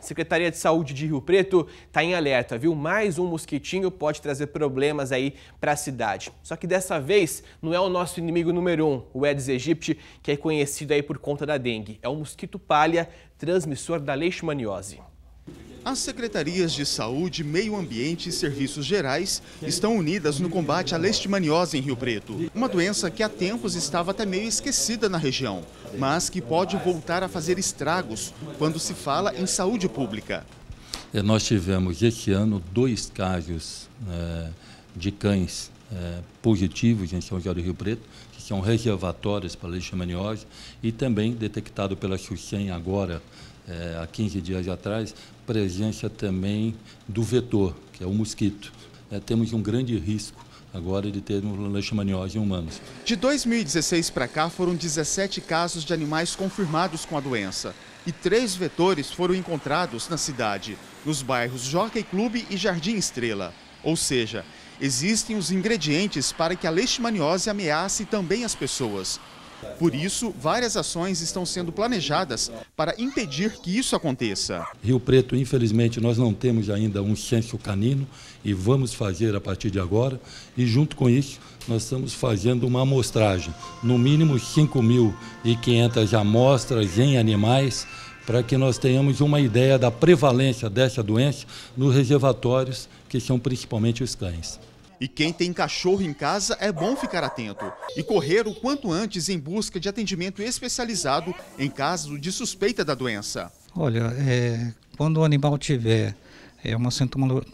Secretaria de Saúde de Rio Preto está em alerta, viu? Mais um mosquitinho pode trazer problemas aí para a cidade. Só que dessa vez não é o nosso inimigo número um, o Aedes aegypti, que é conhecido aí por conta da dengue. É o mosquito palha, transmissor da leishmaniose. As secretarias de Saúde, Meio Ambiente e Serviços Gerais estão unidas no combate à leishmaniose em Rio Preto, uma doença que há tempos estava até meio esquecida na região, mas que pode voltar a fazer estragos quando se fala em saúde pública. É, nós tivemos este ano dois casos é, de cães é, positivos em São José do Rio Preto, que são reservatórios para leishmaniose, e também detectado pela Xuxem agora é, há 15 dias atrás, presença também do vetor, que é o mosquito. É, temos um grande risco agora de termos leishmaniose em humanos. De 2016 para cá, foram 17 casos de animais confirmados com a doença. E três vetores foram encontrados na cidade, nos bairros Jockey Clube e Jardim Estrela. Ou seja, existem os ingredientes para que a leishmaniose ameace também as pessoas. Por isso, várias ações estão sendo planejadas para impedir que isso aconteça. Rio Preto, infelizmente, nós não temos ainda um censo canino e vamos fazer a partir de agora. E junto com isso, nós estamos fazendo uma amostragem, no mínimo 5.500 amostras em animais para que nós tenhamos uma ideia da prevalência dessa doença nos reservatórios, que são principalmente os cães. E quem tem cachorro em casa é bom ficar atento e correr o quanto antes em busca de atendimento especializado em caso de suspeita da doença. Olha, é, quando o animal tiver é uma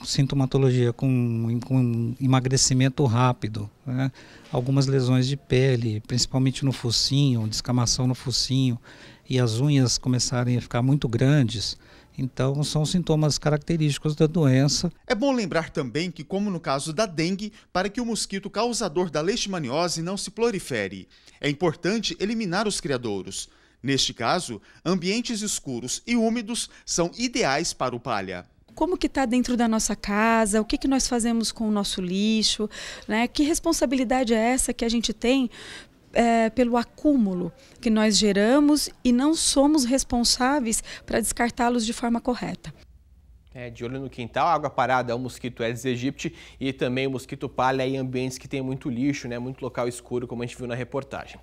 sintomatologia com, com emagrecimento rápido, né? algumas lesões de pele, principalmente no focinho, descamação no focinho, e as unhas começarem a ficar muito grandes, então, são sintomas característicos da doença. É bom lembrar também que, como no caso da dengue, para que o mosquito causador da leishmaniose não se prolifere, é importante eliminar os criadouros. Neste caso, ambientes escuros e úmidos são ideais para o palha como que está dentro da nossa casa, o que, que nós fazemos com o nosso lixo, né? que responsabilidade é essa que a gente tem é, pelo acúmulo que nós geramos e não somos responsáveis para descartá-los de forma correta. É, de olho no quintal, água parada, o mosquito Aedes aegypti e também o mosquito palha em ambientes que tem muito lixo, né, muito local escuro, como a gente viu na reportagem.